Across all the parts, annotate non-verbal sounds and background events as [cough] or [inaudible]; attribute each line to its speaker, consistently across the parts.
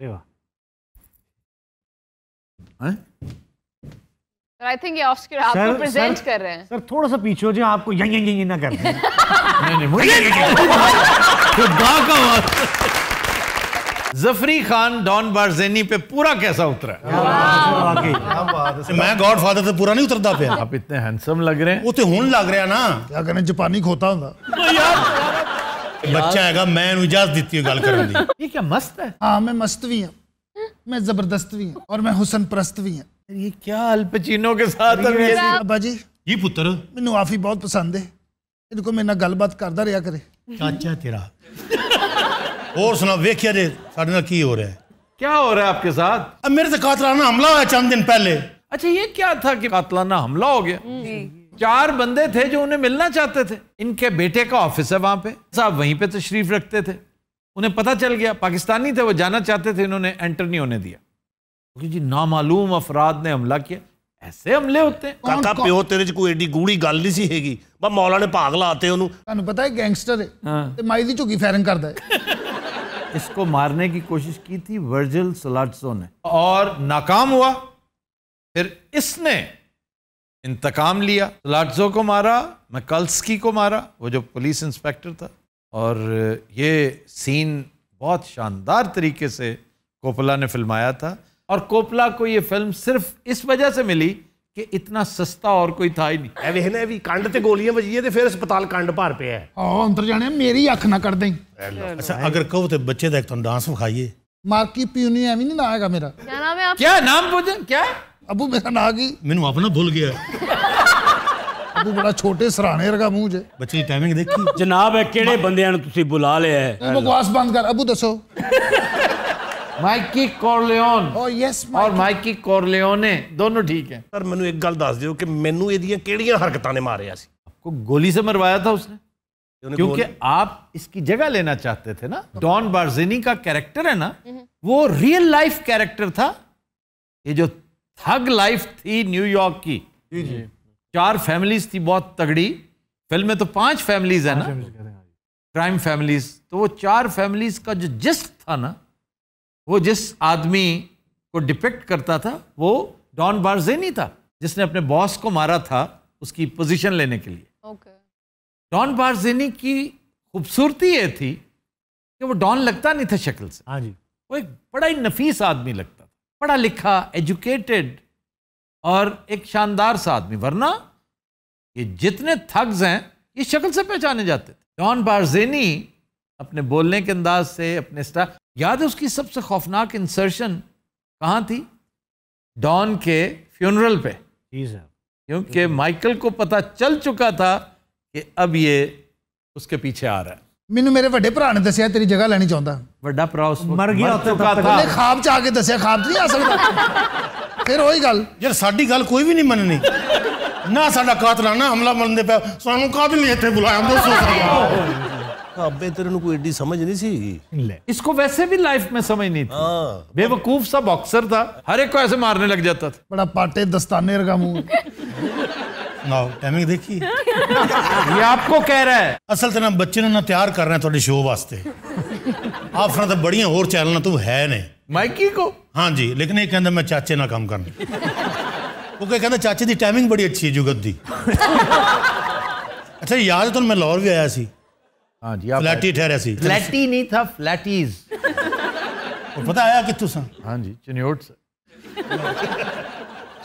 Speaker 1: अरे
Speaker 2: I think think ये offscreen आपको प्रेजेंट कर रहे हैं
Speaker 1: सर थोड़ा सा पीछे हो जाए आपको यंग यंग यंग ना कर नहीं
Speaker 3: नहीं वो जफरी खान डॉन बारजेनी पे पूरा कैसा उतरा
Speaker 1: मैं गॉड फादर
Speaker 3: से पूरा नहीं उतरता पे आप इतने हैंडसम लग रहे हैं वो तो हुन लग रहे हैं ना क्या कहने जापानी खोता हुंदा
Speaker 2: ਬੱਚਾ ਹੈਗਾ ਮੈਂ ਇਹਨੂੰ ਇਜਾਜ਼ਤ
Speaker 1: ਦਿੱਤੀ ਹੈ ਗੱਲ ਕਰਨ
Speaker 2: ਦੀ ਇਹ ਕੀ ਮਸਤ ਹੈ ਹਾਂ ਮੈਂ मैं जबरदस्त भी हूँ और मैं हुसन परस्त भी हूँ ये क्या अल्पचीनो के साथ अब्बा
Speaker 1: जी ये पुत्र
Speaker 2: मैनू आफी बहुत पसंद है इनको मेरे गलबात करता रहा करे चाचा
Speaker 1: तेरा और सुना वेखिया जे साढ़े की हो रहा
Speaker 3: है क्या हो रहा है आपके साथ मेरे से कातलाना हमला हुआ चंद दिन पहले अच्छा ये क्या था कि कातलाना हमला हो
Speaker 2: गया
Speaker 3: चार बंदे थे जो उन्हें मिलना चाहते थे इनके बेटे का ऑफिस है वहां पे साहब वहीं पे तशरीफ रखते थे उन्हें पता चल गया पाकिस्तानी थे वो जाना चाहते थे इन्होंने एंटर नहीं होने दिया क्योंकि जी नामालूम अफराद ने हमला किया ऐसे हमले
Speaker 2: होते ਕਾਕਾ ਪਿਓ
Speaker 3: ਤੇਰੇ ਚ ਕੋਈ ਏਡੀ ਗੂੜੀ ਗੱਲ ਨਹੀਂ ਸੀ ਹੈਗੀ ਬਸ ਮੌਲਾ ਨੇ ਭਾਗ ਲਾਤੇ ਉਹਨੂੰ ਤੁਹਾਨੂੰ ਪਤਾ ਹੈ ਗੈਂਗਸਟਰ ਹੈ ਤੇ
Speaker 2: ਮਾਈ ਦੀ ਝੁੱਗੀ ਫਾਇਰਿੰਗ ਕਰਦਾ ਹੈ
Speaker 3: इसको मारने की कोशिश की थी वर्जिल सलाटसो ने और नाकाम हुआ फिर इसने इंतकाम लिया लाटजो को मारा मैकल्सकी को मारा वो जो पुलिस इंस्पेक्टर था और ये सीन बहुत शानदार तरीके से कोपला ने फिल्माया था और कोपला को ये फिल्म सिर्फ इस वजह से मिली कि इतना सस्ता और कोई था ही नहीं भी कांड ते गोलियां बजी है फिर अस्पताल कांड भार पे है
Speaker 1: अंदर जाने मेरी अख ना कर दें अच्छा अगर कहो तो बच्चे तो डांस विखाइए मार्की पीनी नहीं आएगा मेरा
Speaker 2: क्या नाम पूछे
Speaker 1: क्या, नाम क्या? अबू मेरा ना की मैं अपना
Speaker 2: भूल गया ने
Speaker 1: तुसी गोली
Speaker 3: से मरवाया था उसने क्योंकि आप इसकी जगह लेना चाहते थे ना हम्म। डॉन बार्जिनी का कैरेक्टर है ना हम्म। वो रियल लाइफ कैरेक्टर था ये जो थग लाइफ थी न्यूयॉर्क की जी जी चार फैमिलीज थी बहुत तगड़ी फिल्म में तो पांच फैमिलीज है ना हाँ क्राइम फैमिलीज तो वो चार फैमिलीज का जो जिस्ट था ना वो जिस आदमी को डिपेक्ट करता था वो डॉन बार्जेनी था जिसने अपने बॉस को मारा था उसकी पोजीशन लेने के लिए okay. डॉन बार्जेनी की खूबसूरती ये थी कि वो डॉन लगता नहीं था शक्ल से हाँ जी वो एक बड़ा ही नफीस आदमी लगता पढ़ा लिखा एजुकेटेड और एक शानदार सा आदमी वरना ये जितने थग्स हैं ये शक्ल से पहचाने जाते थे डॉन बारजेनी अपने बोलने के अंदाज से अपने स्टाफ याद है उसकी सबसे खौफनाक इंसर्शन कहाँ थी डॉन के फ्यूनरल पे क्योंकि माइकल को पता चल चुका था कि अब ये उसके पीछे आ रहा है
Speaker 2: ਮੈਨੂੰ ਮੇਰੇ ਵੱਡੇ ਭਰਾ ਨੇ ਦੱਸਿਆ ਤੇਰੀ ਜਗ੍ਹਾ ਲੈਣੀ ਚਾਹੁੰਦਾ
Speaker 3: ਵੱਡਾ ਭਰਾ ਉਸ ਮਰ ਗਿਆ ਉੱਥੇ ਤੱਕ ਉਹਨੇ
Speaker 1: ਖਾਬ ਚ ਆ ਕੇ ਦੱਸਿਆ ਖਾਬ ਚ ਨਹੀਂ ਆ ਸਕਦਾ ਫਿਰ ਉਹੀ ਗੱਲ ਯਾਰ ਸਾਡੀ ਗੱਲ ਕੋਈ ਵੀ ਨਹੀਂ ਮੰਨਣੀ ਨਾ ਸਾਡਾ ਕਾਤਲਾਨਾ ਹਮਲਾ ਮੰਨਦੇ ਪਿਆ ਸਾਨੂੰ ਕਾਤਲ ਨਹੀਂ ਇੱਥੇ ਬੁਲਾਇਆ ਦੱਸੋ ਸਾਨੂੰ
Speaker 3: अबे तेरे को एडी समझ नहीं सी इसको वैसे भी लाइफ में समझ नहीं थी बेवकूफ सा बॉक्सर था हर एक को ऐसे मारने लग जाता था बड़ा पाटे दस्ताने रगा मुंह टाइमिंग देखी
Speaker 1: ये
Speaker 3: आपको कह रहा है असल तो
Speaker 1: ना बच्चे ना तैयार कर रहे हैं शो वास्ते आप तो बड़ी और चैनल ना तू है ने माइकी को हाँ जी लेकिन ये कहना मैं चाचे ना काम करना वो क्या कहना चाचे की टाइमिंग बड़ी अच्छी है जुगत की अच्छा याद तो मैं लाहौर भी आया सी हाँ फ्लैटी ठहरिया फ्लैटी
Speaker 3: नहीं था फ्लैटीज और पता आया
Speaker 1: कि हाँ जी चनियोट सर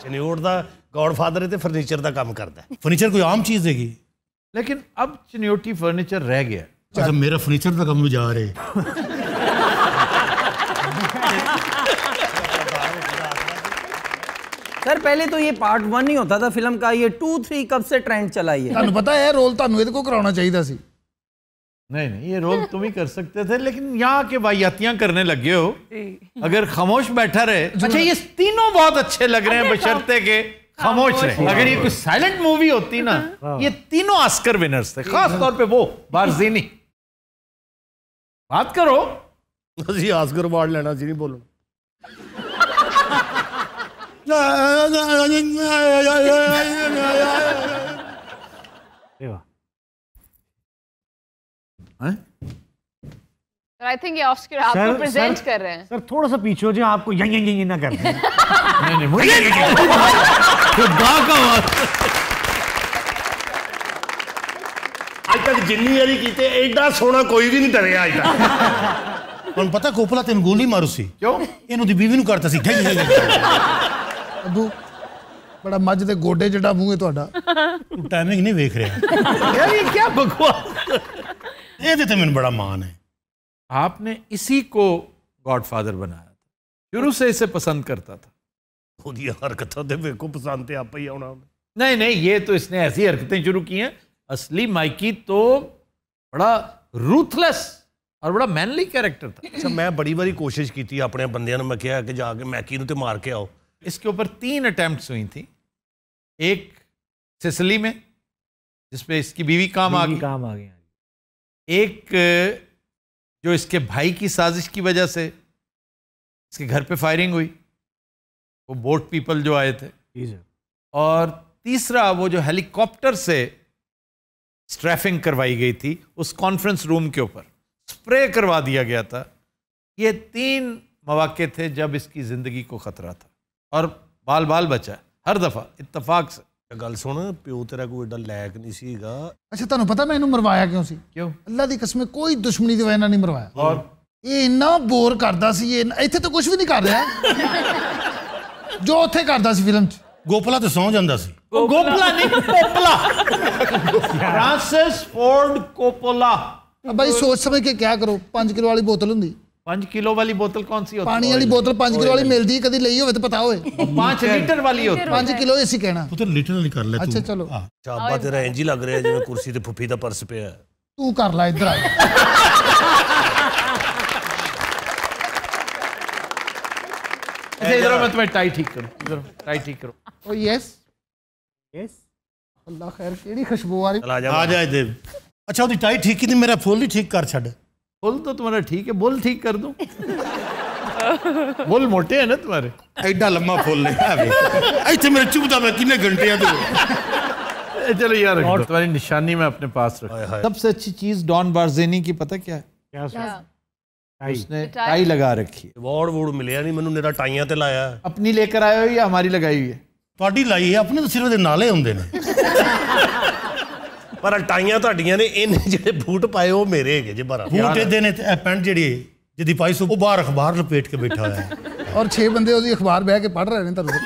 Speaker 1: का गॉडफादर ਗੋਡਫਾਦਰ फर्नीचर का काम करता है फर्नीचर कोई आम चीज ਹੈਗੀ
Speaker 3: लेकिन अब ਚਨਿਓਟੀ फर्नीचर
Speaker 1: रह गया अच्छा मेरा फर्नीचर का काम भी जा रहे
Speaker 3: सर पहले तो ये पार्ट वन ही
Speaker 2: होता था फिल्म का ये टू थ्री कब से ट्रेंड चला ये पता है रोल ਰੋਲ ਤੁਹਾਨੂੰ ਇਹਦੇ ਕੋ ਕਰਾਉਣਾ ਚਾਹੀਦਾ ਸੀ
Speaker 3: नहीं नहीं ये रोल तुम ही कर सकते थे लेकिन यहाँ के वाहियातियाँ करने लगे हो अगर खामोश बैठा रहे अच्छा, अच्छा ये तीनों बहुत अच्छे लग रहे हैं बशर्ते के खामोश रहे अगर ये कुछ साइलेंट मूवी होती ना हाँ। ये तीनों ऑस्कर विनर्स थे खास तौर पे वो बारजीनी बात करो जी ऑस्कर अवार्ड लेना जी नहीं
Speaker 1: बोलो
Speaker 2: [laughs] आई थिंक ये ऑस्कर आपको प्रेजेंट कर रहे हैं
Speaker 1: सर थोड़ा सा पीछे हो जाए आपको यंग यंग यंग ना कर [laughs] नहीं नहीं मुझे [laughs] खुदा का आज तक जिन्नी यारी कीते एडा सोना कोई भी नहीं डरेगा आज तक [laughs] और पता कोपला तेन गोली मारू सी क्यों ਇਹਨੂੰ ਦੀ ਬੀਵੀ ਨੂੰ ਕਰਤਾ ਸੀ ਗੈਂ ਗੈਂ
Speaker 2: ਅੱਬੂ ਬੜਾ ਮੱਝ ਦੇ
Speaker 1: ਗੋਡੇ ਜਿਹੜਾ ਮੂੰਹ ਹੈ ਤੁਹਾਡਾ ਟਾਈਮਿੰਗ ਨਹੀਂ ਵੇਖ
Speaker 3: ਰਿਹਾ ਯਾਰ ਇਹ ਕੀ ਬਕਵਾਸ ਇਹਦੇ ਤੇ ਮੈਨੂੰ ਬੜਾ ਮਾਣ ਹੈ आपने इसी को गॉडफादर बनाया था शुरू से इसे पसंद करता था ਉਹਦੀ ਹਰਕਤਾਂ ਤੇ ਵੇਖੋ ਪਸੰਦ नहीं नहीं ये तो इसने ऐसी हरकतें शुरू की हैं असली माइकी तो बड़ा रूथलेस और बड़ा मैनली कैरेक्टर था अच्छा मैं बड़ी बारी कोशिश की थी अपने बंद ने मैं क्या कि जाके मैकी तो मार के आओ इसके ऊपर तीन अटैम्प्ट हुई थी एक सिसली में जिसपे इसकी बीवी काम आ गई काम आ गई हाँ एक जो इसके भाई की साजिश की वजह से इसके घर पे फायरिंग हुई वो बोट पीपल जो आए थे और तीसरा वो जो हेलीकॉप्टर से स्ट्रैफिंग करवाई गई थी उस कॉन्फ्रेंस रूम के ऊपर स्प्रे करवा दिया गया था ये तीन मौाक़े थे जब इसकी ज़िंदगी को ख़तरा था और बाल बाल बचा हर दफ़ा इतफाक़ से ਗੱਲ ਸੁਣ ਪਿਓ ਤੇਰਾ ਕੋਈ ਏਡਾ ਲਾਇਕ ਨਹੀਂ ਸੀਗਾ
Speaker 2: ਅੱਛਾ ਤੁਹਾਨੂੰ ਪਤਾ ਮੈਂ ਇਹਨੂੰ ਮਰਵਾਇਆ ਕਿਉਂ ਸੀ ਕਿਉਂ ਅੱਲਾ ਦੀ ਕਸਮੇ ਕੋਈ ਦੁਸ਼ਮਣੀ ਦੀ ਵਜ੍ਹਾ ਨਾਲ ਨਹੀਂ ਮਰਵਾਇਆ ਔਰ ਇਹ ਇੰਨਾ ਬੋਰ ਕਰਦਾ ਸੀ ਇਹ ਇੱਥੇ ਤਾਂ ਕੁਝ ਵੀ ਨਹੀਂ ਕਰ ਰਿਹਾ ਜੋ ਉੱਥੇ ਕਰਦਾ ਸੀ ਫਿਲਮ 'ਚ ਗੋਪਲਾ ਤੇ ਸੌ ਜਾਂਦਾ ਸੀ ਗੋਪਲਾ ਨਹੀਂ ਕੋਪਲਾ ਫ੍ਰਾਂਸਿਸ ਫੋਰਡ ਕੋਪਲਾ ਅਬਈ ਸੋਚ ਸਮਝ ਕੇ ਕਿਆ ਕਰੋ 5 ਕਿਲੋ ਵਾਲੀ ਬੋਤਲ ਹੁੰਦੀ
Speaker 3: 5 ਕਿਲੋ ਵਾਲੀ ਬੋਤਲ ਕੌਣ ਸੀ ਪਾਣੀ ਵਾਲੀ ਬੋਤਲ 5 ਕਿਲੋ ਵਾਲੀ
Speaker 2: ਮਿਲਦੀ ਕਦੀ ਲਈ ਹੋਵੇ ਤਾਂ ਪਤਾ ਹੋਵੇ 5 ਲੀਟਰ ਵਾਲੀ ਹੋਵੇ 5 ਕਿਲੋ ਅਸੀਂ ਕਹਿਣਾ
Speaker 1: ਤੂੰ ਤਾਂ ਲੀਟਰ ਨਾਲ ਕਰ ਲੈ ਤੂੰ ਅੱਛਾ ਚਲੋ ਚਾਬਾ ਤੇਰਾ ਇੰਜ ਹੀ ਲੱਗ ਰਿਹਾ ਜਿਵੇਂ ਕੁਰਸੀ ਤੇ ਫੁੱਫੀ ਦਾ ਪਰਸ ਪਿਆ
Speaker 2: ਤੂੰ ਕਰ
Speaker 3: ਲੈ ਇੱਧਰ ਆ अच्छा इधर मैं तुम्हें टाई ठीक करूं इधर टाई ठीक करो
Speaker 2: ओ यस
Speaker 3: यस अल्लाह खैर केड़ी खुशबू आ रही आ जा आ जा देव
Speaker 1: अच्छा ਉਹਦੀ ਟਾਈ ਠੀਕ ਕੀਤੀ ਮੇਰਾ ਫੁੱਲ ਹੀ ਠੀਕ ਕਰ ਛੱਡ
Speaker 3: बोल तो तुम्हारा ठीक है बोल ठीक कर दो
Speaker 1: बोल मोटे है ना तुम्हारे एडा लम्बा बोल नहीं मेरे चुपता मैं किन्ने
Speaker 3: घंटे चलो यार और तुम्हारी निशानी में अपने पास रख सबसे अच्छी चीज डॉन बारजेनी की पता क्या है
Speaker 1: क्या
Speaker 3: उसने टाई लगा रखी है अवार्ड
Speaker 1: वोर्ड मिले नहीं मैंने मेरा टाइया तो लाया
Speaker 3: अपनी लेकर आए हो या हमारी लगाई हुई है ਤੁਹਾਡੀ ਲਾਈ ਹੈ ਆਪਣੇ ਤਾਂ
Speaker 1: ਸਿਰ ਦੇ ਨਾਲੇ ਪਰ ਅਲਟਾਈਆਂ ਤੁਹਾਡੀਆਂ ਨੇ ਇਹਨੇ ਜਿਹੜੇ ਬੂਟ ਪਾਏ ਉਹ ਮੇਰੇ ਹੈਗੇ ਜੇ ਬਾਰਾ ਬੂਟ ਇਹਦੇ ਨੇ ਤੇ ਪੈਂਟ ਜਿਹੜੀ ਜਿਹਦੀ ਪਾਈ ਸੋ ਉਹ ਬਾਹਰ ਅਖਬਾਰ ਲਪੇਟ ਕੇ ਬੈਠਾ ਹੋਇਆ
Speaker 2: ਔਰ 6 ਬੰਦੇ ਉਹਦੀ ਅਖਬਾਰ ਬਹਿ ਕੇ ਪੜ੍ਹ ਰਹੇ ਨੇ ਤੁਹਾਨੂੰ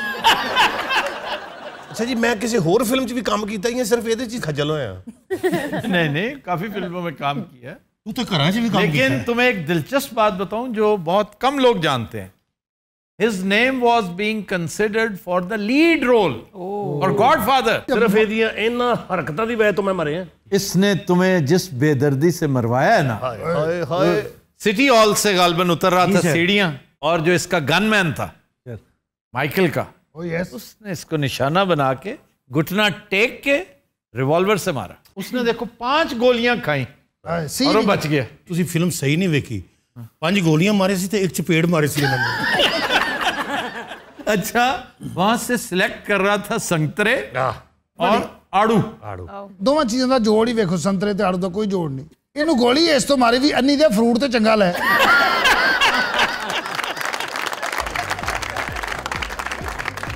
Speaker 1: ਅੱਛਾ ਜੀ
Speaker 3: ਮੈਂ ਕਿਸੇ ਹੋਰ ਫਿਲਮ 'ਚ ਵੀ ਕੰਮ ਕੀਤਾ ਜਾਂ ਸਿਰਫ ਇਹਦੇ 'ਚ ਹੀ ਖੱਜਲ ਹੋਇਆ ਨਹੀਂ ਨਹੀਂ ਕਾਫੀ ਫਿਲਮਾਂ में काम किया तू तो घरा 'ਚ ਵੀ ਕੰਮ ਕੀਤਾ ਲੇਕਿਨ ਤੁਹਾਨੂੰ ਇੱਕ ਦਿਲਚस्प बात बताऊं जो बहुत कम लोग जानते हैं his name was being considered for the lead role oh. or godfather सिर्फ ਇਹਦੀਆਂ ਇਹਨਾਂ ਹਰਕਤਾਂ ਦੀ ਵਜ੍ਹਾ ਤੋਂ ਮੈਂ ਮਰੇ ਹਾਂ ਇਸਨੇ ਤੁਮੇ ਜਿਸ ਬੇਦਰਦੀ ਸੇ ਮਰਵਾਇਆ ਨਾ ਹਾਏ ਹਾਏ सिटी हॉल से गालबन उतर रहा था सीढ़ियां और जो इसका गनमैन था माइकल का उसने इसको निशाना बना के घुटना टेक के रिवॉल्वर से मारा उसने देखो पांच गोलियां खाई
Speaker 1: और बच गया ਤੁਸੀਂ ਫਿਲਮ ਸਹੀ ਨਹੀਂ ਵੇਖੀ ਪੰਜ ਗੋਲੀਆਂ ਮਾਰੇ ਸੀ ਤੇ ਇੱਕ ਚਪੇੜ ਮਾਰੀ ਸੀ ਇਹਨਾਂ ਨੇ
Speaker 3: अच्छा वहां से सिलेक्ट कर रहा था संतरे और ਆੜੂ ਆੜੂ
Speaker 2: ਦੋਵਾਂ ਚੀਜ਼ਾਂ ਦਾ ਜੋੜ ਹੀ ਵੇਖੋ ਸੰਤਰੇ ਤੇ ਆੜੂ ਦਾ ਕੋਈ ਜੋੜ ਨਹੀਂ ਇਹਨੂੰ ਗੋਲੀ ਇਸ ਤੋਂ ਮਾਰੀ ਵੀ ਅੰਨੀ ਦੇ ਫਰੂਟ ਤੇ ਚੰਗਾ ਲੈ